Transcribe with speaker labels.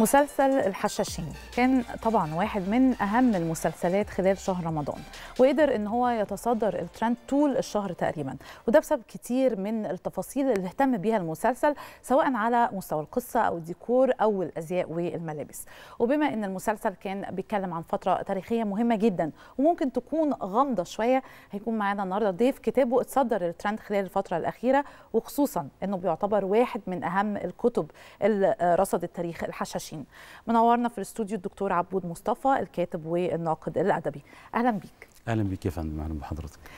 Speaker 1: مسلسل الحشاشين كان طبعا واحد من اهم المسلسلات خلال شهر رمضان وقدر ان هو يتصدر الترند طول الشهر تقريبا وده بسبب كتير من التفاصيل اللي اهتم بيها المسلسل سواء على مستوى القصه او الديكور او الازياء والملابس وبما ان المسلسل كان بيتكلم عن فتره تاريخيه مهمه جدا وممكن تكون غامضه شويه هيكون معانا النهارده ضيف كتابه اتصدر الترند خلال الفتره الاخيره وخصوصا انه بيعتبر واحد من اهم الكتب اللي رصدت تاريخ الحشاشين 2021 منورنا في الاستوديو الدكتور عبود مصطفى الكاتب والناقد الادبي اهلا بيك
Speaker 2: اهلا بيك يا فندم اهلا بحضرتك